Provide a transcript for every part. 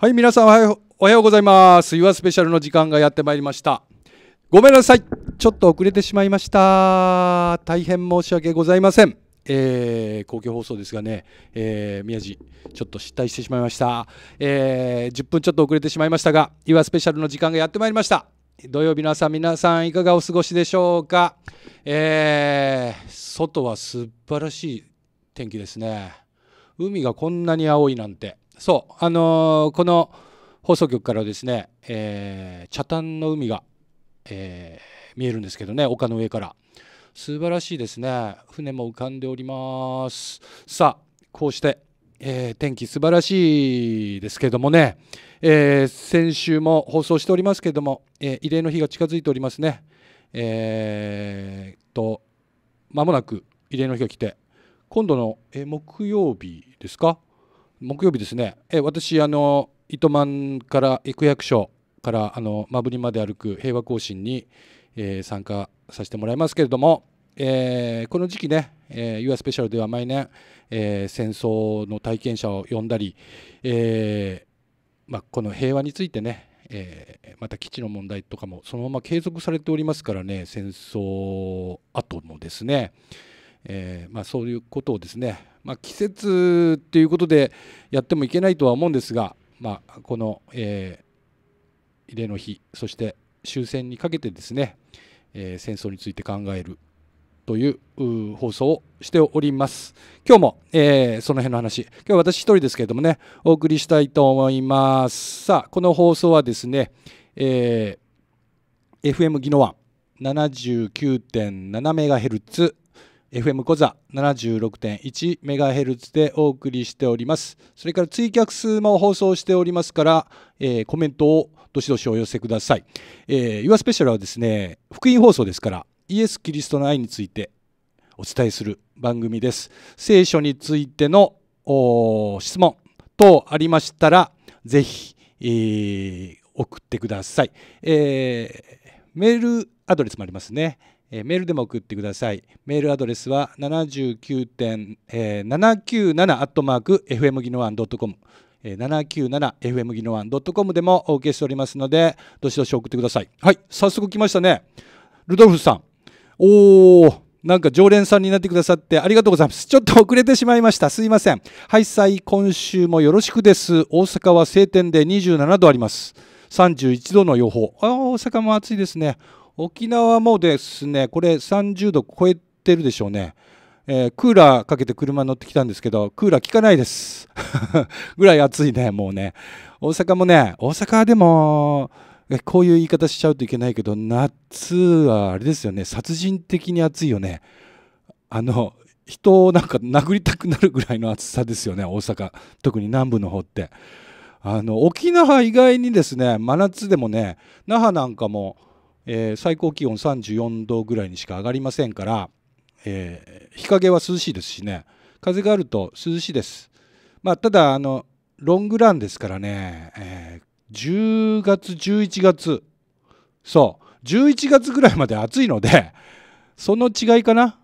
はい、皆さんおはようおはようございます。岩スペシャルの時間がやってまいりました。ごめんなさい。ちょっと遅れてしまいました。大変申し訳ございません。えー、公共放送ですがね、えー、宮地、ちょっと失態してしまいました、えー、10分ちょっと遅れてしまいましたが、岩スペシャルの時間がやってまいりました。土曜日の朝、皆さん、いかがお過ごしでしょうか。えー、外は素晴らしい天気ですね。海がこんなに青いなんて。そう、あのー、この放送局からですね、えー、茶炭の海が、えー、見えるんですけどね、丘の上から。素晴らしいですね。船も浮かんでおります。さあ、こうして、えー、天気素晴らしいですけどもね、えー、先週も放送しておりますけども、えー、慰霊の日が近づいておりますね。えー、と、まもなく慰霊の日が来て、今度の、え木曜日ですか木曜日ですね、え私、あの糸満から区役所からあのマブリまで歩く平和行進に、えー、参加させてもらいますけれども、えー、この時期ね、えー、ユアスペシャルでは毎年、えー、戦争の体験者を呼んだり、えまあ、この平和についてね、えまた基地の問題とかもそのまま継続されておりますからね戦争後のですね、えまあ、そういうことをですねまあ、季節っていうことでやってもいけないとは思うんですが、まあ、この、えー、慰霊の日そして終戦にかけてですね、えー、戦争について考えるという放送をしております。今日も、えー、その辺の話、今日は私一人ですけれどもね、お送りしたいと思います。さあ、この放送はですね、えー、FM 技能湾79.7メガヘルツ、FM 小座 76.1MHz でお送りしております。それからツイキャスも放送しておりますから、えー、コメントをどしどしお寄せください。えー、Your Special はですね、福音放送ですから、イエス・キリストの愛についてお伝えする番組です。聖書についての質問等ありましたら、ぜひ、えー、送ってください、えー、メールアドレスもありますね。えメールでも送ってください。メールアドレスは 79.797@fm ギノワ .com 797fm ギノワ .com でもお受けしておりますので、どしどし送ってください。はい、早速来ましたね。ルドルフさん。おおなんか常連さんになってくださってありがとうございます。ちょっと遅れてしまいました。すいません。はい、さい、今週もよろしくです。大阪は晴天で27度あります。31度の予報。あ大阪も暑いですね。沖縄もですねこれ30度超えてるでしょうね、えー、クーラーかけて車乗ってきたんですけどクーラー効かないです ぐらい暑いねもうね大阪もね大阪でもこういう言い方しちゃうといけないけど夏はあれですよね殺人的に暑いよねあの人をなんか殴りたくなるぐらいの暑さですよね大阪特に南部の方ってあの沖縄以外にですね真夏でもね那覇なんかもえー、最高気温34度ぐらいにしか上がりませんから、えー、日陰は涼しいですしね風があると涼しいです、まあ、ただあのロングランですからね、えー、10月11月そう11月ぐらいまで暑いのでその違いかな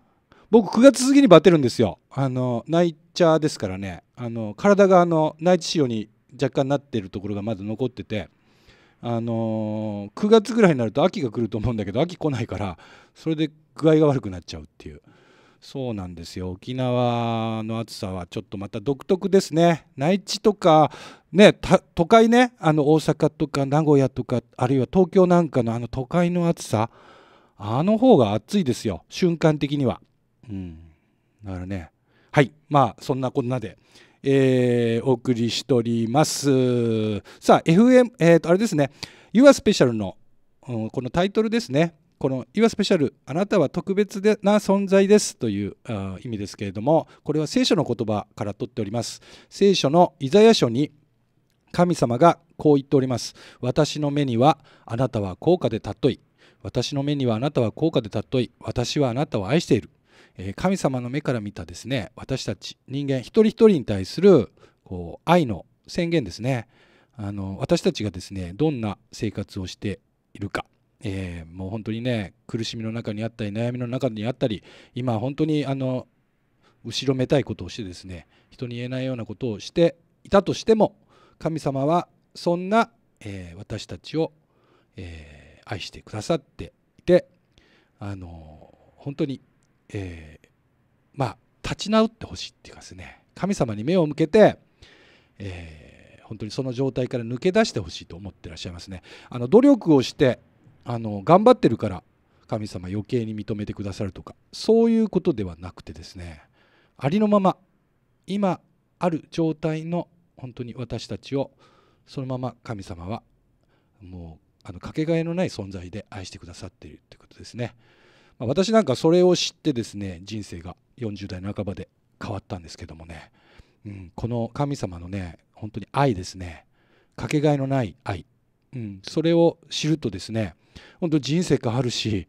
僕9月過ぎにバテるんですよあのナイチャーですからねあの体があの内地仕様に若干なっているところがまだ残っててあのー、9月ぐらいになると秋が来ると思うんだけど秋来ないからそれで具合が悪くなっちゃうっていうそうなんですよ沖縄の暑さはちょっとまた独特ですね内地とかね都会ねあの大阪とか名古屋とかあるいは東京なんかのあの都会の暑さあの方が暑いですよ瞬間的にはうんだからねはいまあそんなこんなでえー、お送りしております。さあ、FM、えっ、ー、と、あれですね、You are Special の、うん、このタイトルですね。この「You are Special あなたは特別な存在です」という意味ですけれどもこれは聖書の言葉から取っております聖書のイザヤ書に神様がこう言っております私の目にはあなたは高価で尊い私の目にはあなたは高価で尊い私はあなたを愛している神様の目から見たですね私たち人間一人一人に対するこう愛の宣言ですねあの私たちがですねどんな生活をしているか、えー、もう本当にね苦しみの中にあったり悩みの中にあったり今本当にあの後ろめたいことをしてですね人に言えないようなことをしていたとしても神様はそんな、えー、私たちを、えー、愛してくださっていてあの本当にえー、まあ立ち直ってほしいっていうかですね神様に目を向けて、えー、本当にその状態から抜け出してほしいと思ってらっしゃいますね。あの努力をしてあの頑張ってるから神様余計に認めてくださるとかそういうことではなくてですねありのまま今ある状態の本当に私たちをそのまま神様はもうあのかけがえのない存在で愛してくださっているということですね。まあ、私なんかそれを知ってですね人生が40代半ばで変わったんですけどもね、うん、この神様のね本当に愛ですねかけがえのない愛、うん、それを知るとですね本当人生変わるし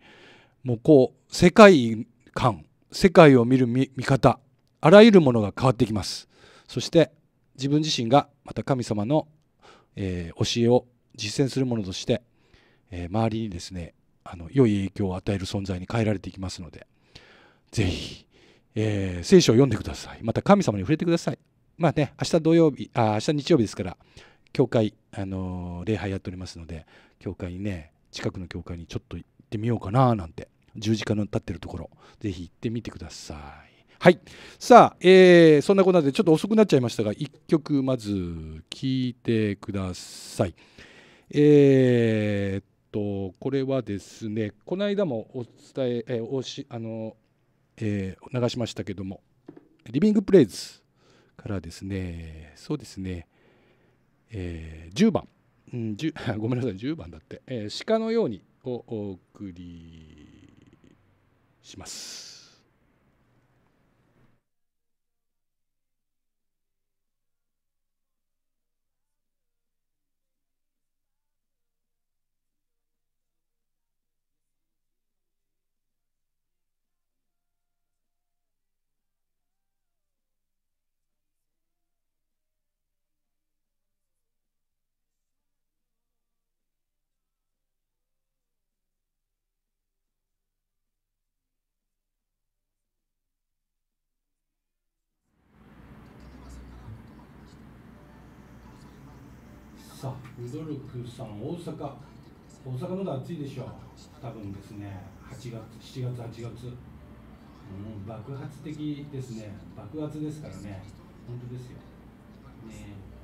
もうこう世界観世界を見る見方あらゆるものが変わってきますそして自分自身がまた神様の、えー、教えを実践するものとして、えー、周りにですねあの良い影響を与える存在に変えられていきますのでぜひ、えー、聖書を読んでくださいまた神様に触れてくださいまあね明日土曜日あ明日日曜日ですから教会、あのー、礼拝やっておりますので教会にね近くの教会にちょっと行ってみようかななんて十字架の立ってるところぜひ行ってみてくださいはいさあ、えー、そんなことでちょっと遅くなっちゃいましたが1曲まず聴いてくださいえー、っとこれはですねこの間もお伝ええおしあの、えー、流しましたけども「リビング・プレイズ」からですねそうですね、えー、10番、うん、10 ごめんなさい10番だって、えー、鹿のように」をお送りします。さあ、ウドルクさん、大阪、大阪まだ暑いでしょう、多分ですね、8月、7月、8月、うん、爆発的ですね、爆発ですからね、本当ですよ。ね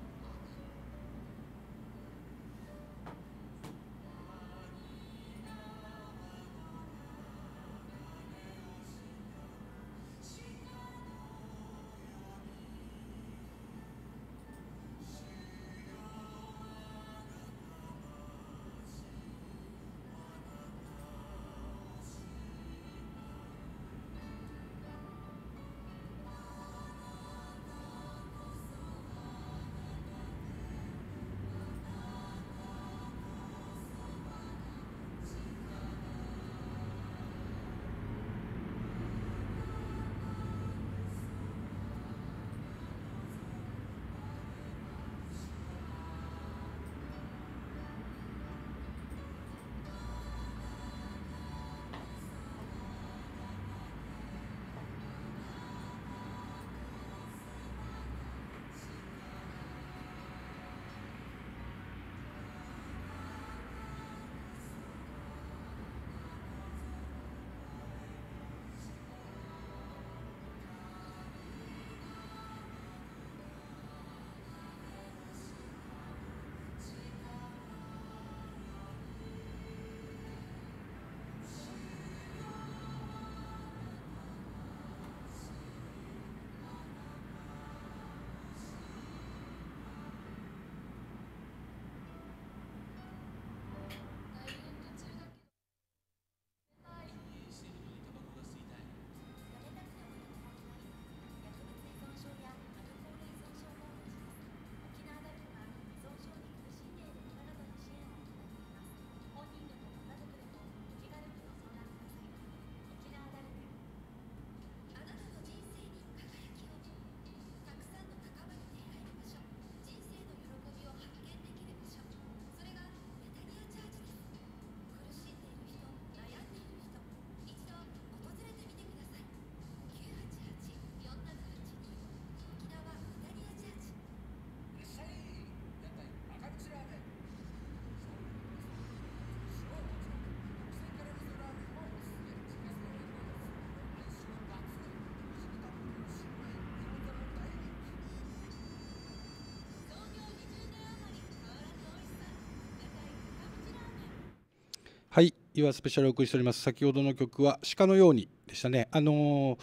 岩スペシャルお送りしております先ほどの曲は「鹿のように」でしたねあのー、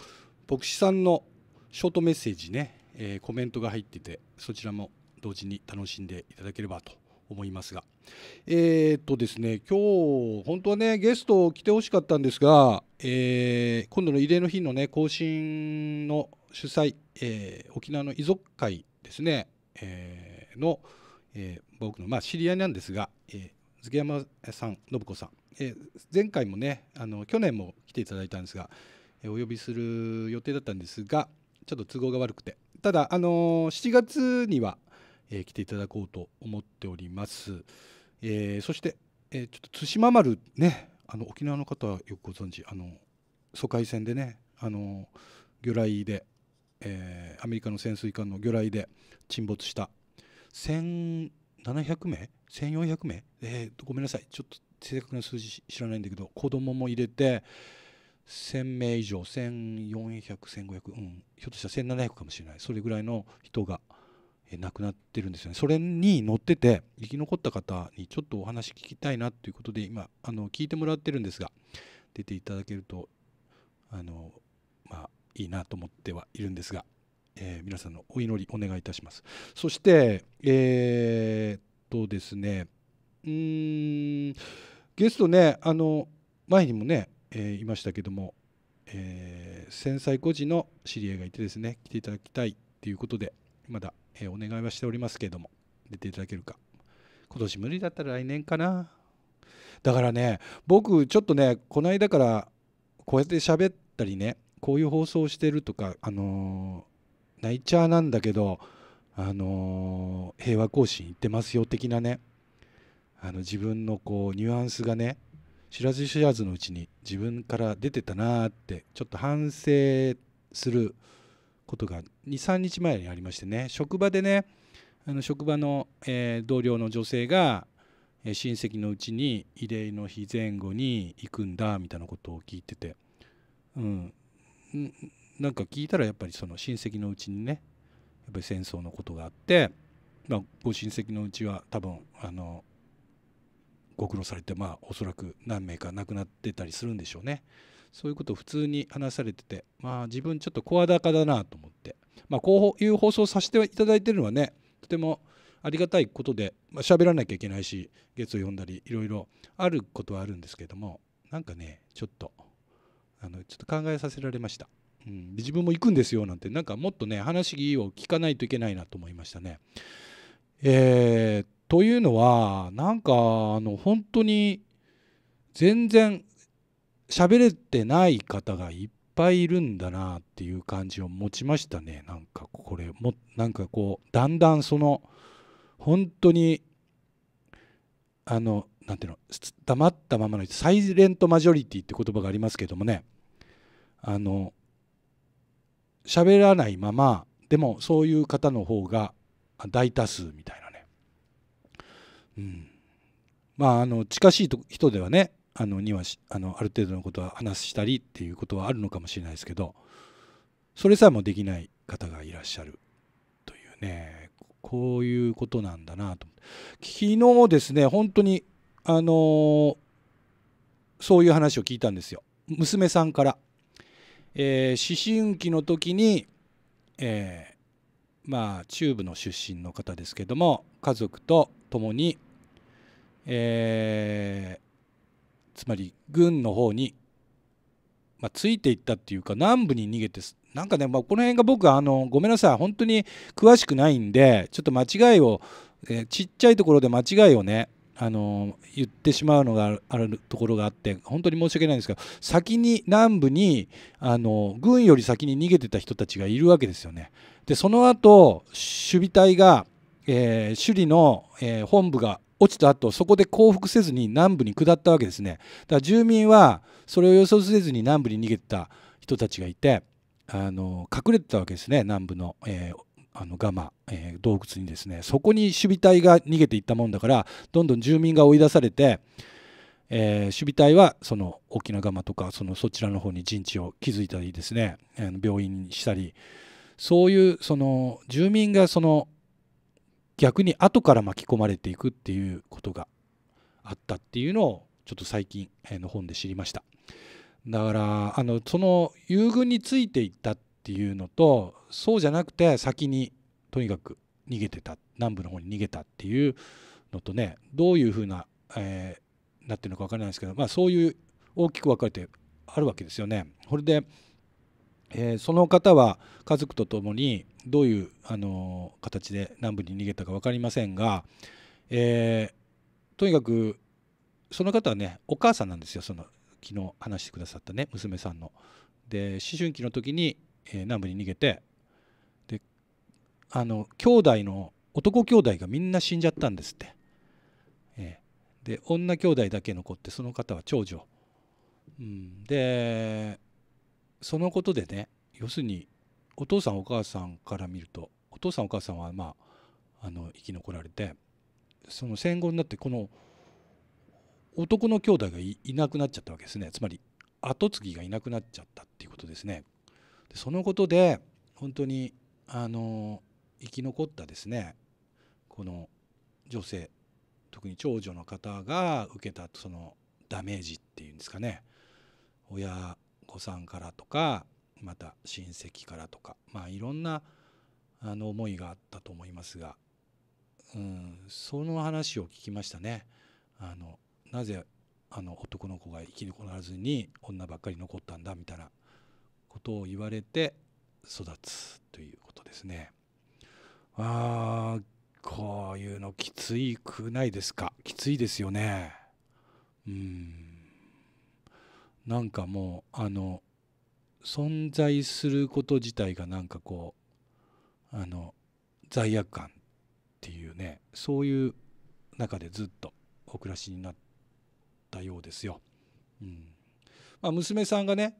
牧師さんのショートメッセージね、えー、コメントが入っててそちらも同時に楽しんでいただければと思いますがえー、っとですね今日本当はねゲスト来てほしかったんですが、えー、今度の慰霊の日のね更新の主催、えー、沖縄の遺族会ですね、えー、の、えー、僕の、まあ、知り合いなんですが、えー、杉山さん信子さん、え前回もねあの去年も来ていただいたんですが、えお呼びする予定だったんですがちょっと都合が悪くてただあの7月には、え来ていただこうと思っております、えそして、えちょっと対馬丸ねあの沖縄の方はよくご存知あの疎開船でねあの魚雷で、えー、アメリカの潜水艦の魚雷で沈没した700名1400名、えー、ごめんなさいちょっと正確な数字知らないんだけど子供も入れて1000名以上14001500うんひょっとしたら1700かもしれないそれぐらいの人が、えー、亡くなってるんですよねそれに乗ってて生き残った方にちょっとお話聞きたいなということで今あの聞いてもらってるんですが出ていただけるとあのまあいいなと思ってはいるんですが。えー、皆さんのお祈りお願いいたします。そして、えー、っとですね、うん、ゲストね、あの、前にもね、えー、いましたけども、えー、繊細孤児の知り合いがいてですね、来ていただきたいということで、まだ、えお願いはしておりますけども、出ていただけるか。今年無理だったら来年かな。だからね、僕、ちょっとね、この間から、こうやって喋ったりね、こういう放送をしてるとか、あのナイチャーなんだけど、あのー、平和行進行ってますよ的なねあの自分のこうニュアンスがね知らず知らずのうちに自分から出てたなーってちょっと反省することが23日前にありましてね職場でねあの職場の、えー、同僚の女性が、えー、親戚のうちに慰霊の日前後に行くんだみたいなことを聞いてて、うん、なんか聞いたらやっぱりその親戚のうちにねやっぱり戦争のことがあって、まあ、ご親戚のうちは多分あのご苦労されてまあおそらく何名か亡くなってたりするんでしょうねそういうことを普通に話されててまあ自分ちょっと声高だなと思って、まあ、こういう放送させていただいてるのはねとてもありがたいことで、まあ、喋らなきゃいけないし月を読んだりいろいろあることはあるんですけどもなんかねちょっとあのちょっと考えさせられました。うん、自分も行くんですよなんてなんかもっとね話を聞かないといけないなと思いましたね。えー、というのはなんかあの本当に全然喋れてない方がいっぱいいるんだなっていう感じを持ちましたねなんかこれもなんかこうだんだんその本当にあのなんていうの黙ったままのサイレントマジョリティって言葉がありますけどもねあの喋らないままでもそういう方の方が大多数みたいなね、うん、まああの近しい人ではねあのにはあのある程度のことは話したりっていうことはあるのかもしれないですけどそれさえもできない方がいらっしゃるというねこういうことなんだなと昨日ですね本当にあのそういう話を聞いたんですよ娘さんから。えー、思春期の時に、えー、まあ中部の出身の方ですけども家族と共に、えー、つまり軍の方に、まあ、ついていったっていうか南部に逃げてなんかね、まあ、この辺が僕あのごめんなさい本当に詳しくないんでちょっと間違いを、えー、ちっちゃいところで間違いをねあの言ってしまうのがあるところがあって本当に申し訳ないんですが先に南部にあの軍より先に逃げてた人たちがいるわけですよね。でその後守備隊が、えー、首里の、えー、本部が落ちた後そこで降伏せずに南部に下ったわけですね。だから住民はそれを予想せずに南部に逃げてた人たちがいてあの隠れてたわけですね南部の、えーあのガマ、えー、洞窟にですねそこに守備隊が逃げていったもんだからどんどん住民が追い出されて、えー、守備隊はその大きなガマとかそのそちらの方に陣地を築いたりですね、えー、病院にしたりそういうその住民がその逆に後から巻き込まれていくっていうことがあったっていうのをちょっと最近の本で知りましただからあのその遊軍についていったってっていうのとそうじゃなくて先にとにかく逃げてた南部の方に逃げたっていうのとねどういうふうな、えー、なってるのか分からないですけど、まあ、そういう大きく分かれてあるわけですよね。これで、えー、その方は家族と共にどういう、あのー、形で南部に逃げたか分かりませんが、えー、とにかくその方はねお母さんなんですよその昨日話してくださったね娘さんの。で思春期の時にえ南部に逃げてであの兄弟の男兄弟がみんな死んじゃったんですって、えー、で女兄弟だけ残ってその方は長女、うん、でそのことでね要するにお父さんお母さんから見るとお父さんお母さんはまああの生き残られてその戦後になってこの男の兄弟がいなくなっちゃったわけですねつまり跡継ぎがいなくなっちゃったっていうことですね。そのことで本当にあの生き残ったですねこの女性特に長女の方が受けたそのダメージっていうんですかね親御さんからとかまた親戚からとかまあいろんなあの思いがあったと思いますが、うん、その話を聞きましたね。あのなぜあの男の子が生き残らずに女ばっかり残ったんだみたいなことを言われて育つということですね。あーこういうのきついくないですかきついですよね。うんなんかもうあの存在すること自体がなんかこうあの罪悪感っていうねそういう中でずっとお暮らしになったようですよ。うんまあ、娘さんがね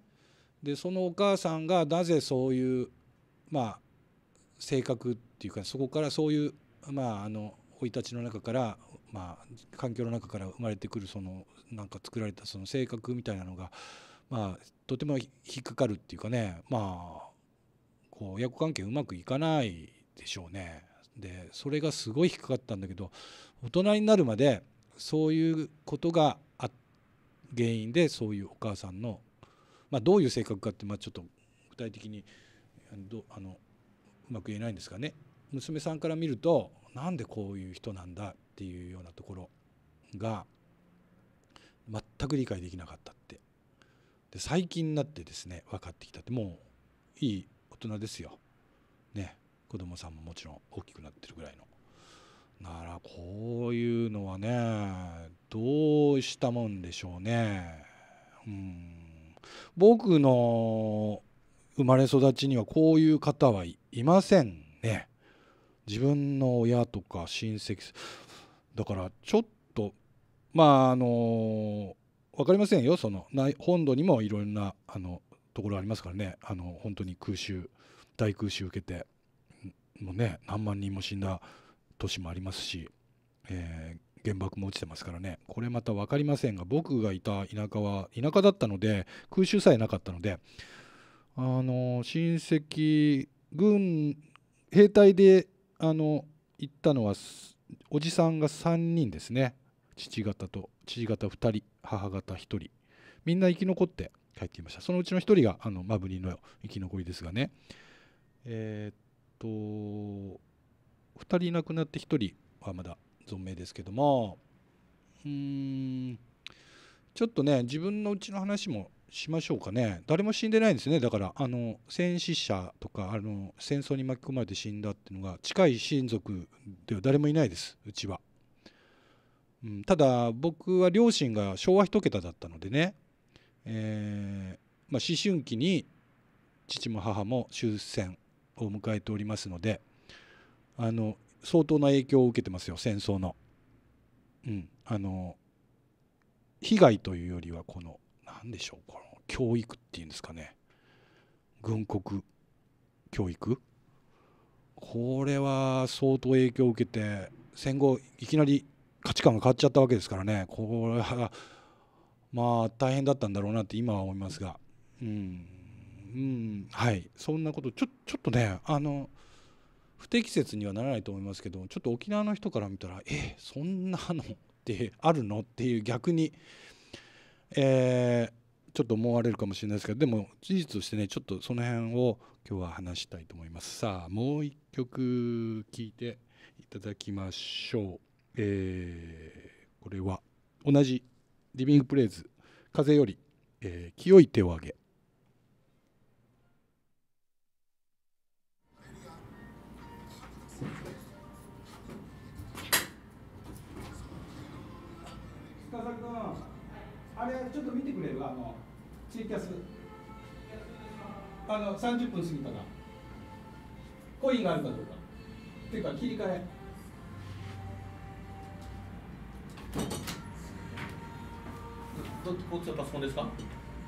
でそのお母さんがなぜそういうまあ性格っていうかそこからそういうまああの生い立ちの中からまあ環境の中から生まれてくるそのなんか作られたその性格みたいなのがまあとても引っかかるっていうかねまあこう親子関係うまくいかないでしょうね。でそれがすごい引っかかったんだけど大人になるまでそういうことが原因でそういうお母さんのまあ、どういう性格かってまあちょっと具体的にどあのうまく言えないんですかね娘さんから見るとなんでこういう人なんだっていうようなところが全く理解できなかったってで最近になってですね分かってきたってもういい大人ですよ。ね子供さんももちろん大きくなってるぐらいの。ならこういうのはねどうしたもんでしょうね。うん僕の生まれ育ちにはこういう方はいませんね。自分の親とか親戚だからちょっとまああの分かりませんよその本土にもいろんなあのところありますからねあの本当に空襲大空襲受けてもうね何万人も死んだ年もありますし、え原爆も落ちてますからねこれまた分かりませんが僕がいた田舎は田舎だったので空襲さえなかったのであの親戚軍兵隊であの行ったのはおじさんが3人ですね父方と父方2人母方1人みんな生き残って帰ってきましたそのうちの1人があのマブリの生き残りですがねえー、っと2人亡くなって1人はまだ存命ですけどもうんちょっとね自分のうちの話もしましょうかね誰も死んでないんですねだからあの戦死者とかあの戦争に巻き込まれて死んだっていうのが近い親族では誰もいないですうちは、うん、ただ僕は両親が昭和1桁だったのでね、えー、まあ、思春期に父も母も終戦を迎えておりますのであの相当な影響を受けてますよ戦争の。うん、あの被害というよりはこの何でしょうこの教育っていうんですかね軍国教育これは相当影響を受けて戦後いきなり価値観が変わっちゃったわけですからねこれはまあ大変だったんだろうなって今は思いますがうん、うん、はいそんなことちょちょっとねあの不適切にはならないと思いますけどちょっと沖縄の人から見たらえそんなのってあるのっていう逆に、えー、ちょっと思われるかもしれないですけどでも事実としてねちょっとその辺を今日は話したいと思いますさあもう一曲聴いていただきましょう、えー、これは同じリビングプレイズ風より、えー、清い手を挙げあれちょっと見てくれるあのツイキャスあの30分過ぎたらコインがあるかどうかっていうか切り替えどこっちのパソコンですか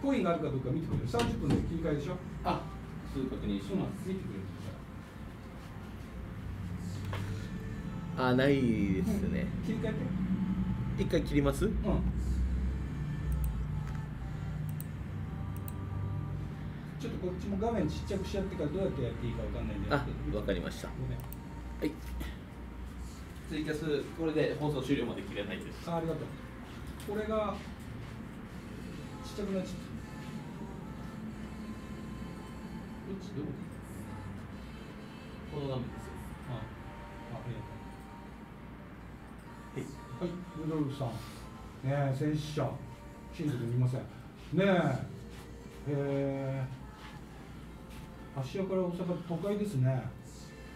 コインがあるかどうか見てくれる30分で切り替えでしょあそういう確認します、見てくれるあないですね、うん、切り替えて一回切りますうんこっちも画面ちっちゃくしちゃってからどうやってやっていいかわかんないんであわかりましたはいツイキャスこれで放送終了まで切れないですあありがとうこれがちっちゃくなっちゃったどっちどこの画面ですよああありがとうはいはいルドルフさんねえ戦死者親族いませんねえへえ芦屋から大阪都会ですね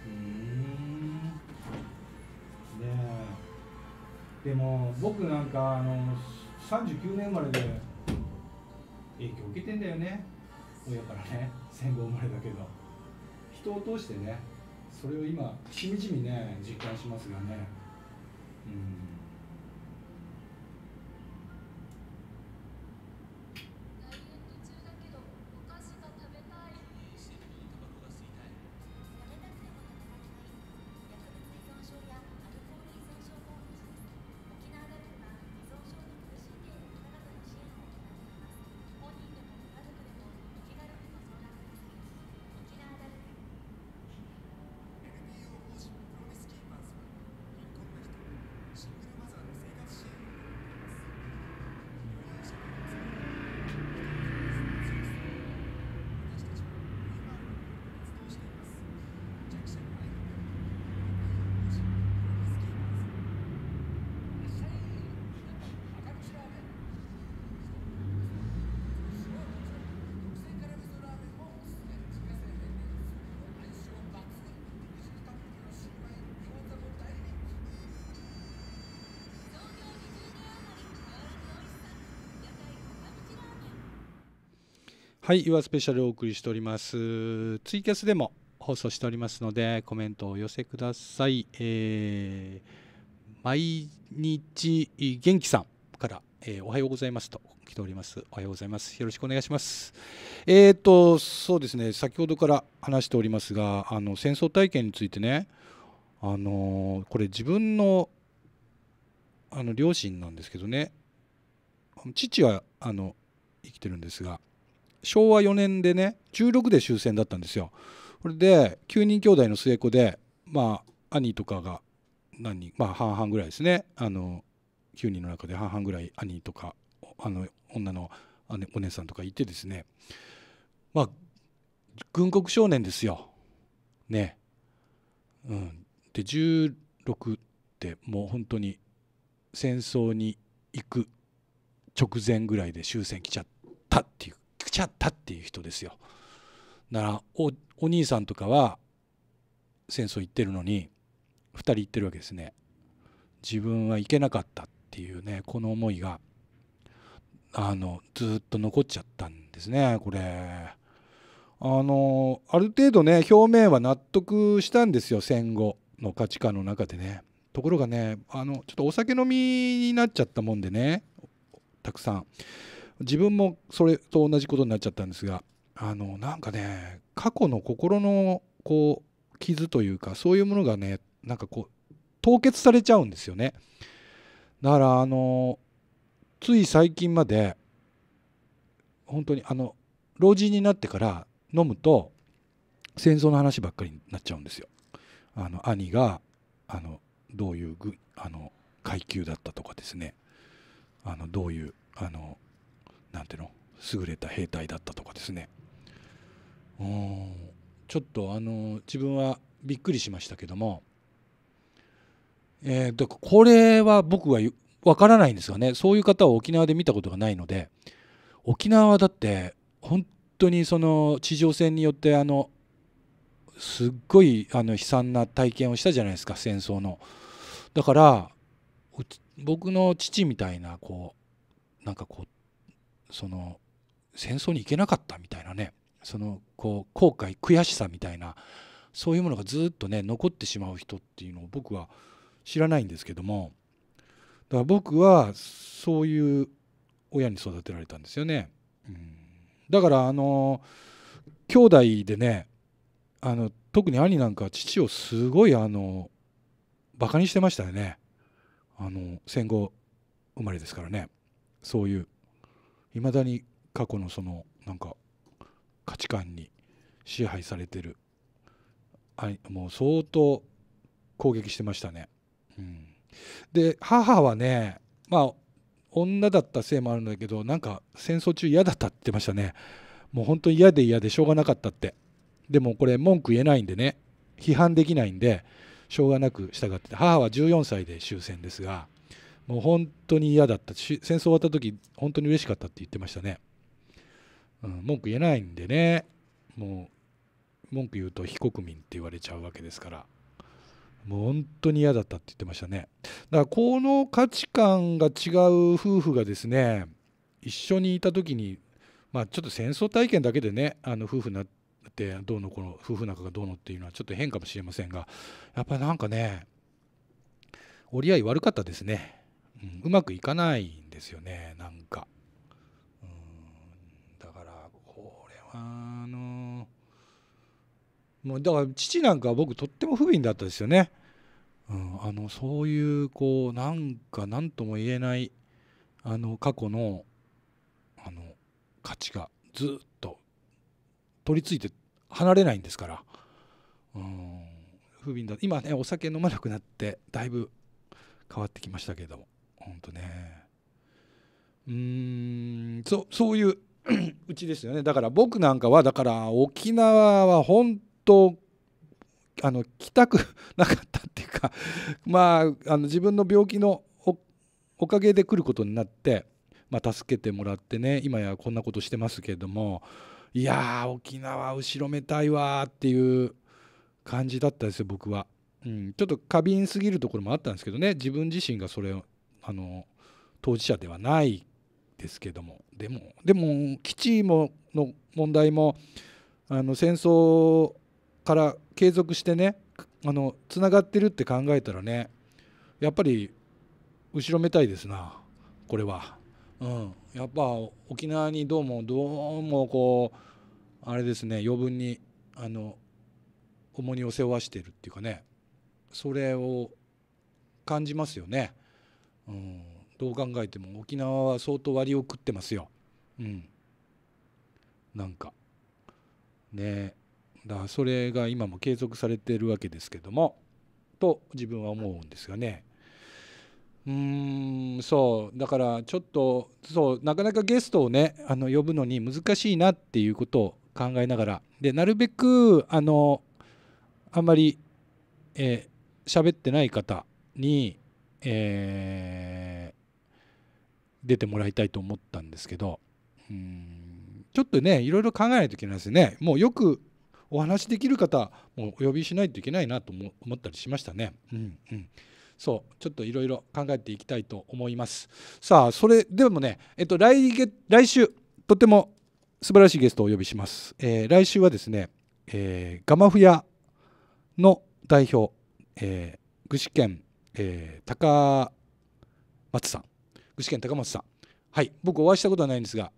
うんねでも僕なんかあの39年生まれで影響受けてんだよね親からね戦後生まれだけど人を通してねそれを今しみじみね実感しますがねうんはい、岩スペシャルお送りしております。ツイキャスでも放送しておりますので、コメントをお寄せください。えー、毎日元気さんから、えー、おはようございますと来ております。おはようございます。よろしくお願いします。えっ、ー、と、そうですね、先ほどから話しておりますが、あの戦争体験についてね、あのこれ自分のあの両親なんですけどね、父はあの生きてるんですが、昭和4年でね16で終戦だったんですよ。これで9人兄弟の末っ子でまあ兄とかが何人まあ半々ぐらいですねあの9人の中で半々ぐらい兄とかあの女のお姉さんとかいてですねまあ軍国少年ですよ。ね。うん、で16ってもう本当に戦争に行く直前ぐらいで終戦来ちゃったっていうちゃったっていう人ですよだからおお兄さんとかは戦争行ってるのに2人行ってるわけですね自分は行けなかったっていうねこの思いがあのずっと残っちゃったんですねこれあのある程度ね表面は納得したんですよ戦後の価値観の中でねところがねあのちょっとお酒飲みになっちゃったもんでねたくさん自分もそれと同じことになっちゃったんですがあのなんかね過去の心のこう傷というかそういうものがねなんかこう凍結されちゃうんですよねだからあのつい最近まで本当にあの老人になってから飲むと戦争の話ばっかりになっちゃうんですよ。あの兄があのどういうあの階級だったとかですねあのどういうあのなんていうの優れた兵隊だったとかですねちょっとあの自分はびっくりしましたけども、えとこれは僕はわからないんですがねそういう方を沖縄で見たことがないので沖縄はだって本当にその地上戦によってあのすっごいあの悲惨な体験をしたじゃないですか戦争の。だから僕の父みたいなこうなんかこうその戦争に行けなかったみたいなねそのこう後悔悔しさみたいなそういうものがずっとね残ってしまう人っていうのを僕は知らないんですけどもだから僕はそういう親に育てられたんですよね。うん、だからあの兄弟でねあの特に兄なんか父をすごいあのバカにしてましたよねあの戦後生まれですからねそういういまだに過去のそのなんか価値観に支配されてるあもう相当攻撃してましたね、うん、で母はねまあ女だったせいもあるんだけどなんか戦争中嫌だったって言ってましたねもう本当に嫌で嫌でしょうがなかったってでもこれ文句言えないんでね批判できないんでしょうがなく従って母は14歳で終戦ですがもう本当に嫌だった戦争終わった時本当に嬉しかったって言ってましたね、うん、文句言えないんでねもう文句言うと非国民って言われちゃうわけですからもう本当に嫌だったって言ってましたねだからこの価値観が違う夫婦がですね一緒にいた時にまあちょっと戦争体験だけでねあの夫婦になってどうのこの夫婦仲がどうのっていうのはちょっと変かもしれませんがやっぱりなんかね折り合い悪かったですねうん、うまくいかないんですよねなんか、うん、だからこれはあのもうだから父なんかは僕とっても不憫だったですよね、うん、あのそういうこうなんか何とも言えないあの過去のあの価値がずっと取り付いて離れないんですから、うん、不憫だ今ねお酒飲まなくなってだいぶ変わってきましたけれどもんとねうんそそういう うちですよねだから僕なんかはだから沖縄は本当あの来たく なかったっていうか まああの自分の病気のおかげで来ることになって、まあ、助けてもらってね今やこんなことしてますけれどもいやー沖縄後ろめたいわーっていう感じだったですよ僕は、うん、ちょっと過敏すぎるところもあったんですけどね自分自身がそれをあの当事者ではないですけどもでもでも基地もの問題もあの戦争から継続してねあのつながってるって考えたらねやっぱり後ろめたいですなこれは、うん、やっぱ沖縄にどうもどうもこうあれですね余分にあの重荷を背負わしてるっていうかねそれを感じますよね。うん、どう考えても沖縄は相当割を食ってますよ、うん、なんかねだからそれが今も継続されてるわけですけどもと自分は思うんですがねうんそうだからちょっとそうなかなかゲストをねあの呼ぶのに難しいなっていうことを考えながらでなるべくあのあんまり喋、えー、ってない方にえー、出てもらいたいと思ったんですけどうんちょっとねいろいろ考えないといけないですねもうよくお話できる方もお呼びしないといけないなと思ったりしましたね。うんうんそうちょっといろいろ考えていきたいと思いますさあそれでもねえっと来月来週とても素晴らしいゲストをお呼びします、えー、来週はですね、えー、ガマフヤの代表、えー、具志堅えー、高松さん具志堅高松さんはい僕お会いしたことはないんですが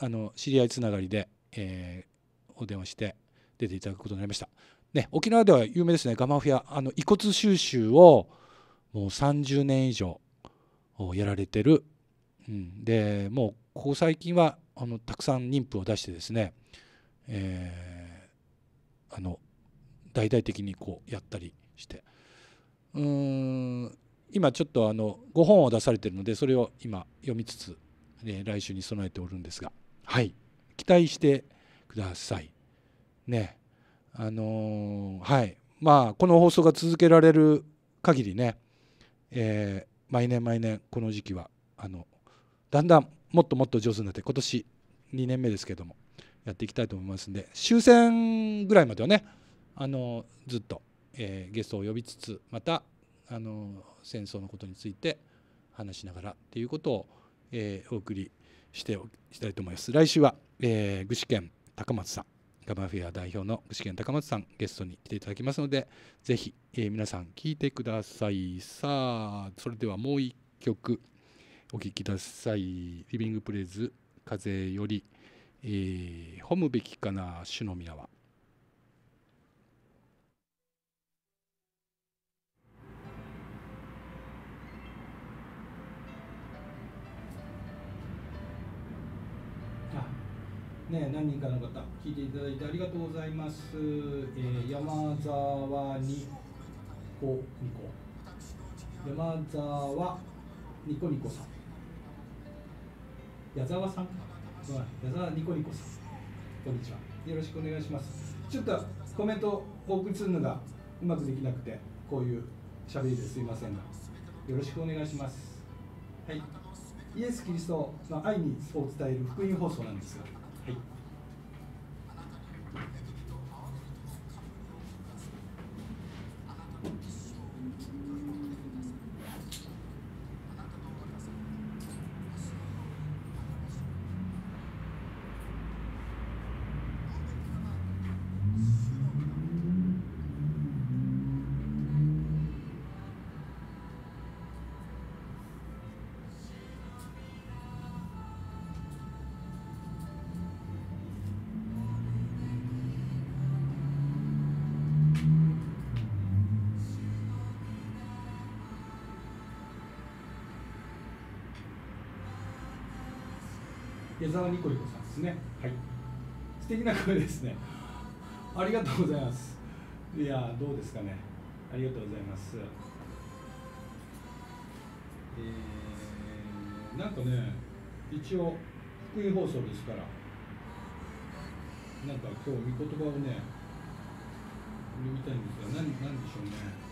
あの知り合いつながりで、えー、お電話して出ていただくことになりました、ね、沖縄では有名ですねガマフィアあの遺骨収集をもう30年以上やられてる、うん、でもうここ最近はあのたくさん妊婦を出してですね、えー、あの大々的にこうやったりしてうん今ちょっとあの5本を出されてるのでそれを今読みつつ、ね、来週に備えておるんですがはい期待してくださいねあのー、はいまあこの放送が続けられる限りね、えー、毎年毎年この時期はあのだんだんもっともっと上手になって今年2年目ですけどもやっていきたいと思いますんで終戦ぐらいまではねあのずっとえー、ゲストを呼びつつまたあの戦争のことについて話しながらということを、えー、お送りしておきたいと思います来週は、えー、具志堅高松さんガマフェア代表の具志堅高松さんゲストに来ていただきますのでぜひ、えー、皆さん聞いてくださいさあそれではもう一曲お聴きくださいリビングプレイズ風より、えー、褒むべきかな主の皆はね、何人かの方聞いていただいてありがとうございます、えー、山沢にこにこ山沢にこにこさん矢沢さん矢沢にこにこさんこんにちはよろしくお願いしますちょっとコメントお送りするのがうまくできなくてこういう喋りですいませんがよろしくお願いしますはいイエス・キリストの愛にそう伝える福音放送なんですがはい湯沢にこりこさんですねはい素敵な声ですねありがとうございますいやどうですかねありがとうございますえー、なんかね一応福井放送ですからなんか今日御言葉をね読みたいんですが何何でしょうね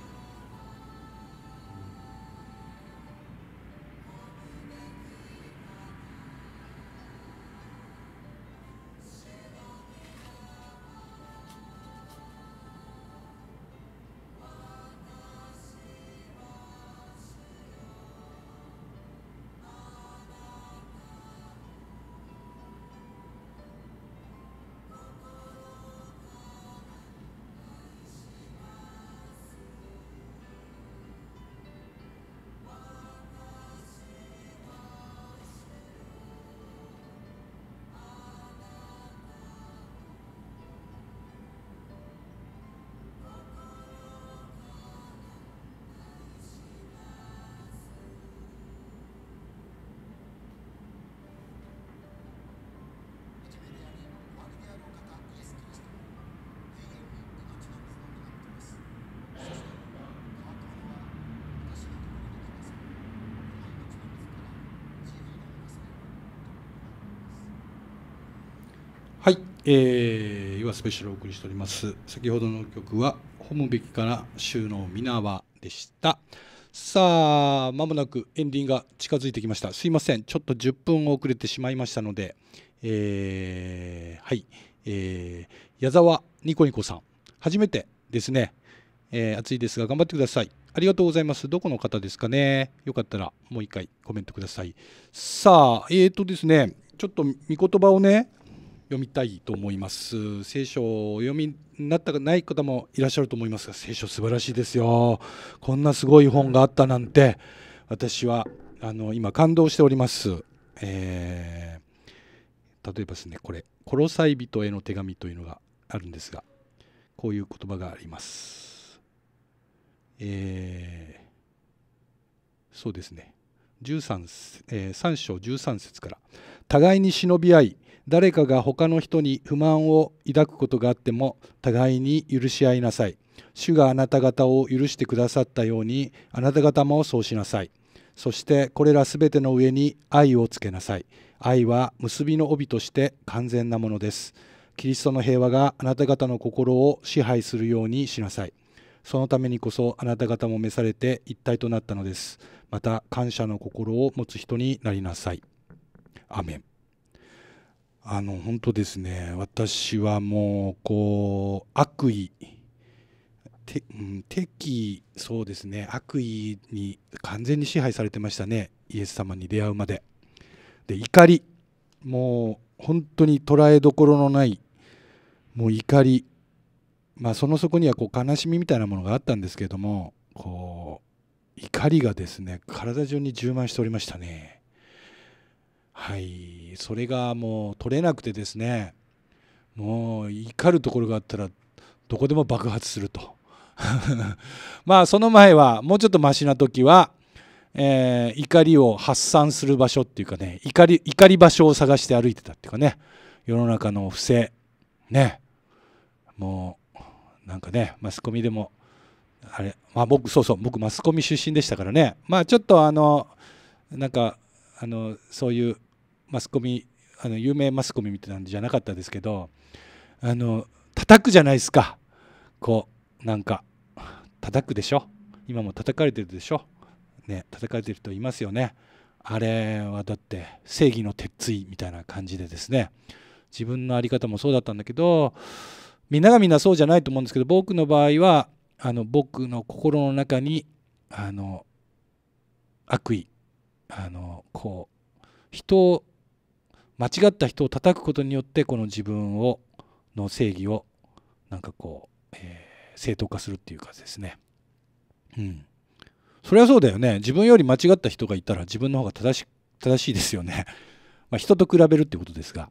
えー、岩スペシャルをお送りしております先ほどの曲は「ホムべきから収納みなわ」でしたさあまもなくエンディングが近づいてきましたすいませんちょっと10分遅れてしまいましたのでえー、はいえー、矢沢ニコニコさん初めてですね、えー、暑いですが頑張ってくださいありがとうございますどこの方ですかねよかったらもう一回コメントくださいさあえっ、ー、とですねちょっと見言葉をね読みたいと思います聖書を読みになったくない方もいらっしゃると思いますが聖書素晴らしいですよこんなすごい本があったなんて私はあの今感動しております、えー、例えばですねこれ「殺さい人への手紙」というのがあるんですがこういう言葉がありますえー、そうですね13、えー、3章13節から「互いに忍び合い誰かが他の人に不満を抱くことがあっても互いに許し合いなさい主があなた方を許してくださったようにあなた方もそうしなさいそしてこれらすべての上に愛をつけなさい愛は結びの帯として完全なものですキリストの平和があなた方の心を支配するようにしなさいそのためにこそあなた方も召されて一体となったのですまた感謝の心を持つ人になりなさいアメンあの本当ですね私はもうこう悪意て、うん、敵そうですね悪意に完全に支配されてましたねイエス様に出会うまでで怒りもう本当に捉えどころのないもう怒りまあその底にはこう悲しみみたいなものがあったんですけれどもこう怒りがですね体中に充満しておりましたね。はいそれがもう取れなくてですねもう怒るところがあったらどこでも爆発すると まあその前はもうちょっとマシな時は、えー、怒りを発散する場所っていうかね怒り怒り場所を探して歩いてたっていうかね世の中の不正ねもうなんかねマスコミでもあれまあ僕そうそう僕マスコミ出身でしたからねまあちょっとあのなんかあのそういうマスコミあの有名マスコミみたいなんじゃなかったですけどあの叩くじゃないですかこうなんか叩くでしょ今も叩かれてるでしょね叩かれてる人いますよねあれはだって正義の鉄槌みたいな感じでですね自分の在り方もそうだったんだけどみんながみんなそうじゃないと思うんですけど僕の場合はあの僕の心の中にあの悪意あのこう人を間違った人を叩くことによってこの自分をの正義をなんかこう、えー、正当化するっていう感じですねうんそれはそうだよね自分より間違った人がいたら自分の方が正し正しいですよね ま人と比べるってことですが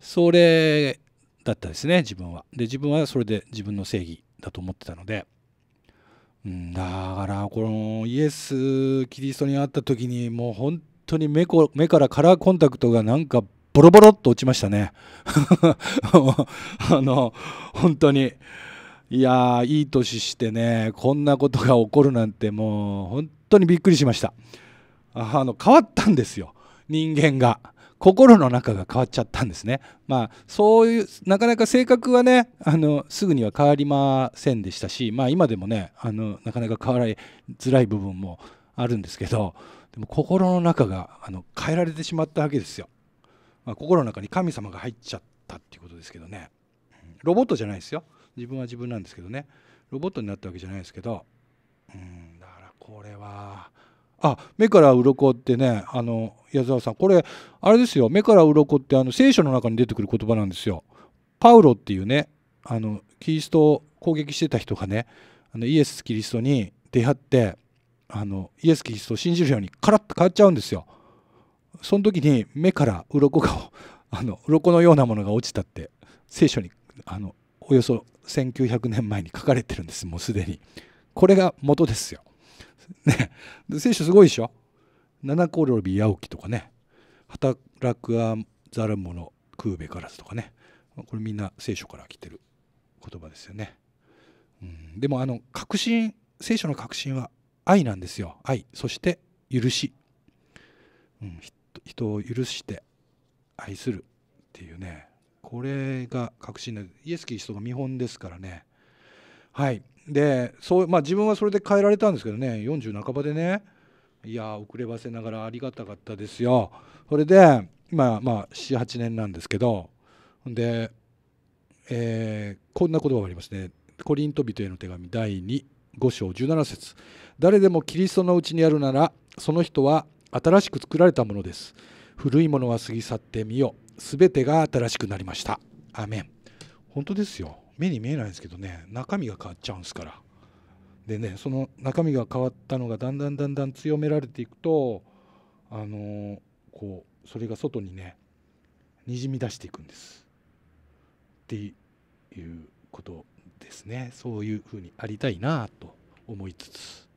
それだったですね自分はで自分はそれで自分の正義だと思ってたのでうんだからこのイエス・キリストに会った時にもう本当に目目からカラーコンタクトがなんかボロボロっと落ちましたね あの、本当に。いやいい年してね、こんなことが起こるなんてもう、本当にびっくりしました。あの、変わったんですよ。人間が。心の中が変わっちゃったんですね。まあ、そういう、なかなか性格はね、あの、すぐには変わりませんでしたし、まあ、今でもね、あの、なかなか変わりづらい部分もあるんですけど、でも心の中があの変えられてしまったわけですよ。まあ、心の中に神様が入っちゃったっていうことですけどねロボットじゃないですよ自分は自分なんですけどねロボットになったわけじゃないですけどうんだからこれはあ目から鱗ってねあの矢沢さんこれあれですよ目から鱗ってあの聖書の中に出てくる言葉なんですよパウロっていうねあのキリストを攻撃してた人がねあのイエス・キリストに出会ってあのイエス・キリストを信じるようにカラッと変わっちゃうんですよその時に目から鱗があの鱗のようなものが落ちたって聖書にあのおよそ1900年前に書かれてるんですもうすでにこれが元ですよ、ね、聖書すごいでしょ七転び八起とかね働くざる者食うべからずとかねこれみんな聖書から来てる言葉ですよね、うん、でもあの確信聖書の確信は愛なんですよ愛そして許し、うん、人を許して愛するっていうねこれが確信のイエス・キリストが見本ですからねはいでそう、まあ、自分はそれで変えられたんですけどね40半ばでねいや遅ればせながらありがたかったですよそれで今、まあ、78年なんですけどで、えー、こんな言葉がありますねコリント人への手紙第25章17節誰でもキリストのうちにあるならその人は新しく作られたものです古いものは過ぎ去ってみよすべてが新しくなりましたアメン本当ですよ目に見えないんですけどね中身が変わっちゃうんですからでねその中身が変わったのがだんだんだんだん強められていくとあのー、こうそれが外にねにじみ出していくんですっていうことですねそういうふうにありたいなと思いつつ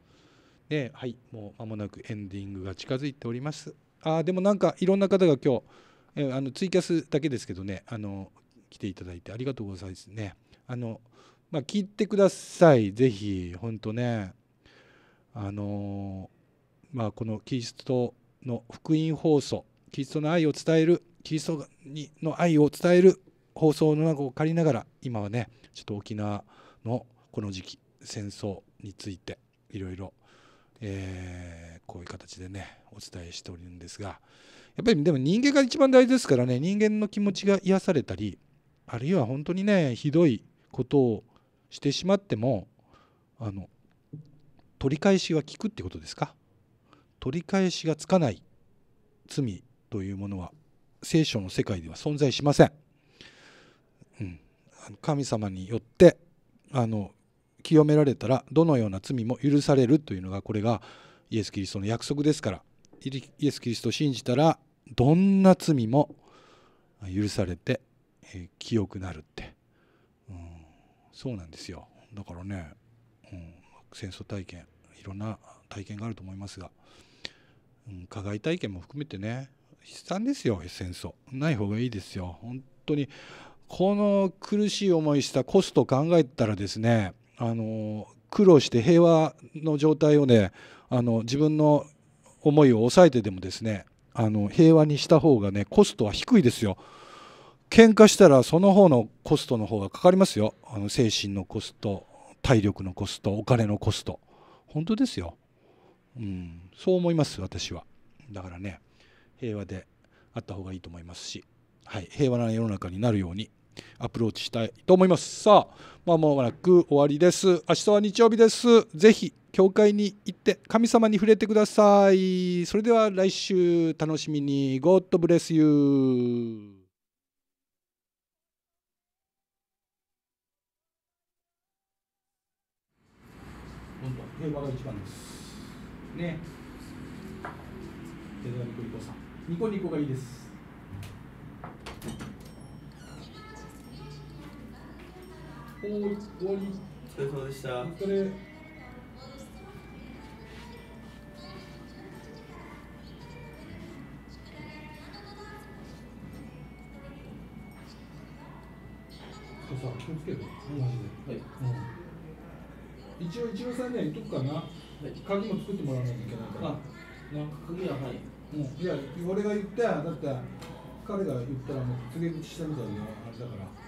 ね、はいもう間もなくエンディングが近づいておりますあでもなんかいろんな方が今日、えー、あのツイキャスだけですけどねあの来ていただいてありがとうございますねあのまあ、聞いてくださいぜひ本当ねあのまあこのキリストの福音放送キリストの愛を伝えるキリストにの愛を伝える放送の中を借りながら今はねちょっと沖縄のこの時期戦争についていろいろえー、こういう形でねお伝えしておるんですがやっぱりでも人間が一番大事ですからね人間の気持ちが癒されたりあるいは本当にねひどいことをしてしまってもあの取り返しが効くってことですか取り返しがつかない罪というものは聖書の世界では存在しません、うん、神様によってあの清められたらどのような罪も許されるというのがこれがイエス・キリストの約束ですからイエス・キリストを信じたらどんな罪も許されて、清くなるって、うん、そうなんですよだからね、うん、戦争体験いろんな体験があると思いますが、うん、加害体験も含めてね悲惨ですよ戦争ない方がいいですよ本当にこの苦しい思いしたコストを考えたらですねあの苦労して平和の状態をねあの自分の思いを抑えてでもですねあの平和にした方がねコストは低いですよ喧嘩したらその方のコストの方がかかりますよあの精神のコスト体力のコストお金のコスト本当ですよ、うん、そう思います私はだからね平和であった方がいいと思いますし、はい、平和な世の中になるようにアプローチしたいと思いますさあまあもうなく終わりです明日は日曜日ですぜひ教会に行って神様に触れてくださいそれでは来週楽しみに God bless you 平和が一番です。ね。手沢にこりこさん。ニコニコがいいです。お終わりお疲れ様でしたお疲れさ気をつけてマジで、はいうん、一応一応さんには言っとくかな、はい、鍵も作ってもらわないといけないからあな鍵ははい、うん、いや俺が言っただって彼が言ったらもう告げ口したみたいなあれだから